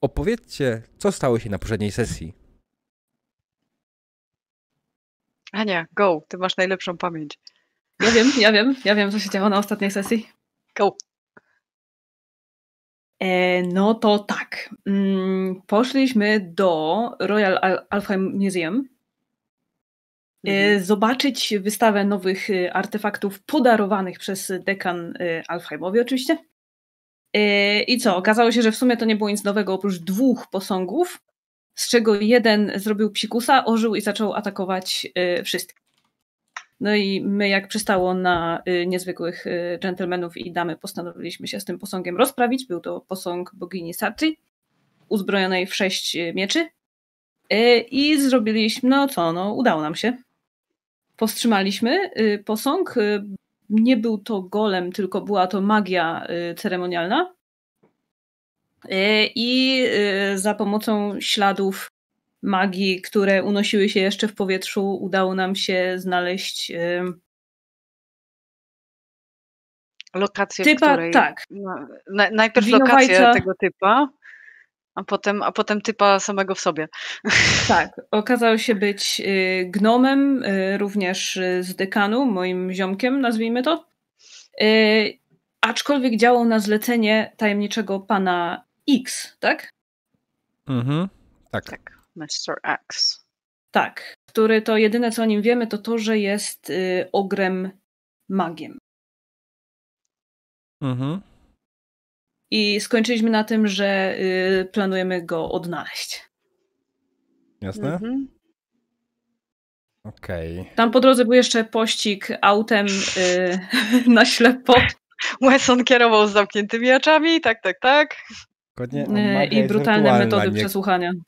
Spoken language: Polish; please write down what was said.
Opowiedzcie, co stało się na poprzedniej sesji. Ania, go, ty masz najlepszą pamięć. Ja wiem, ja wiem, ja wiem, co się działo na ostatniej sesji. Go. E, no to tak. Mm, poszliśmy do Royal Al Museum e, mhm. zobaczyć wystawę nowych e, artefaktów podarowanych przez dekan e, Alfheimowi oczywiście. Yy, I co? Okazało się, że w sumie to nie było nic nowego oprócz dwóch posągów, z czego jeden zrobił psikusa, ożył i zaczął atakować yy, wszystkich. No i my, jak przystało na yy, niezwykłych dżentelmenów i damy, postanowiliśmy się z tym posągiem rozprawić. Był to posąg bogini Sarczy, uzbrojonej w sześć mieczy. I zrobiliśmy, no co, no udało nam się. Powstrzymaliśmy posąg, nie był to golem, tylko była to magia y, ceremonialna. Y, I y, za pomocą śladów magii, które unosiły się jeszcze w powietrzu, udało nam się znaleźć lokację, typa, której... Tak. No, najpierw winowajca, lokację tego typa a potem, a potem typa samego w sobie. Tak, okazał się być y, gnomem, y, również z dekanu, moim ziomkiem, nazwijmy to. Y, aczkolwiek działał na zlecenie tajemniczego pana X, tak? Mhm, tak. Tak, Mr. X. Tak, który to jedyne co o nim wiemy, to to, że jest ogrem magiem. Mhm. I skończyliśmy na tym, że y, planujemy go odnaleźć. Jasne? Mhm. Okej. Okay. Tam po drodze był jeszcze pościg autem y, na ślepo. Wesson kierował z zamkniętymi oczami, tak, tak, tak. Godnie, y, I brutalne metody nie... przesłuchania.